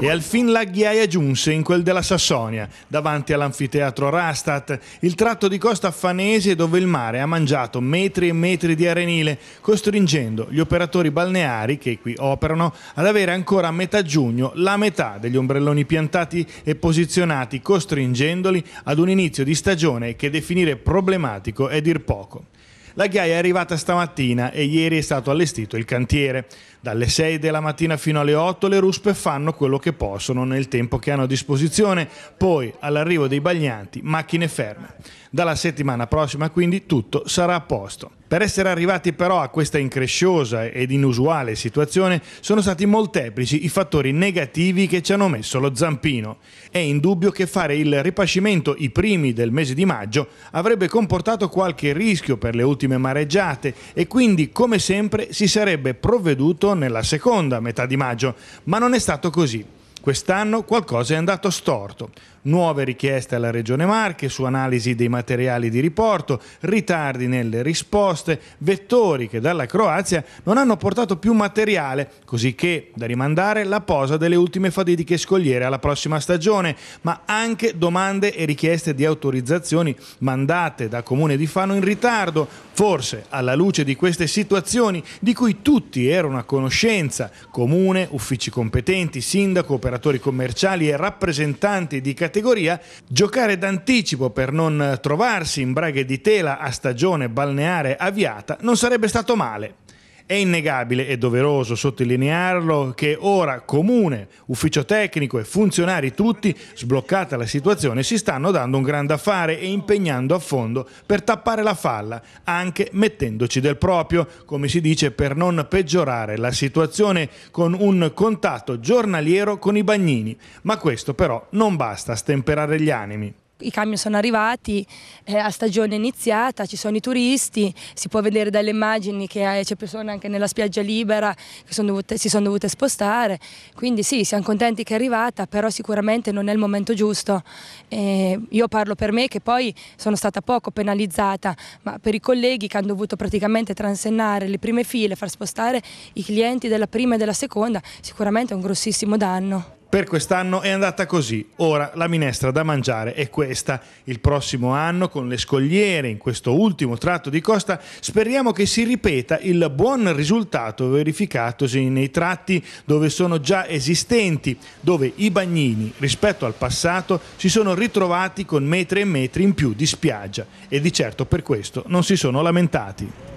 E alfin la ghiaia giunse in quel della Sassonia, davanti all'anfiteatro Rastat, il tratto di costa fanese dove il mare ha mangiato metri e metri di arenile, costringendo gli operatori balneari che qui operano ad avere ancora a metà giugno la metà degli ombrelloni piantati e posizionati, costringendoli ad un inizio di stagione che definire problematico è dir poco. La ghiaia è arrivata stamattina e ieri è stato allestito il cantiere. Dalle 6 della mattina fino alle 8 le ruspe fanno quello che possono nel tempo che hanno a disposizione, poi all'arrivo dei bagnanti macchine ferme. Dalla settimana prossima quindi tutto sarà a posto. Per essere arrivati però a questa incresciosa ed inusuale situazione sono stati molteplici i fattori negativi che ci hanno messo lo zampino. È indubbio che fare il ripascimento i primi del mese di maggio avrebbe comportato qualche rischio per le ultime mareggiate e quindi come sempre si sarebbe provveduto nella seconda metà di maggio, ma non è stato così. Quest'anno qualcosa è andato storto nuove richieste alla Regione Marche su analisi dei materiali di riporto, ritardi nelle risposte, vettori che dalla Croazia non hanno portato più materiale, così che da rimandare la posa delle ultime fatidiche scogliere alla prossima stagione, ma anche domande e richieste di autorizzazioni mandate da Comune di Fano in ritardo, forse alla luce di queste situazioni di cui tutti erano a conoscenza, Comune, uffici competenti, sindaco, operatori commerciali e rappresentanti di categorie categoria, giocare d'anticipo per non trovarsi in braghe di tela a stagione balneare avviata non sarebbe stato male. È innegabile e doveroso sottolinearlo che ora comune, ufficio tecnico e funzionari tutti, sbloccata la situazione, si stanno dando un grande affare e impegnando a fondo per tappare la falla, anche mettendoci del proprio, come si dice, per non peggiorare la situazione con un contatto giornaliero con i bagnini. Ma questo però non basta a stemperare gli animi i camion sono arrivati, eh, a stagione iniziata, ci sono i turisti, si può vedere dalle immagini che eh, c'è persone anche nella spiaggia libera che sono dovute, si sono dovute spostare, quindi sì, siamo contenti che è arrivata, però sicuramente non è il momento giusto. Eh, io parlo per me che poi sono stata poco penalizzata, ma per i colleghi che hanno dovuto praticamente transennare le prime file, far spostare i clienti della prima e della seconda, sicuramente è un grossissimo danno. Per quest'anno è andata così, ora la minestra da mangiare è questa. Il prossimo anno con le scogliere in questo ultimo tratto di costa speriamo che si ripeta il buon risultato verificatosi nei tratti dove sono già esistenti, dove i bagnini rispetto al passato si sono ritrovati con metri e metri in più di spiaggia e di certo per questo non si sono lamentati.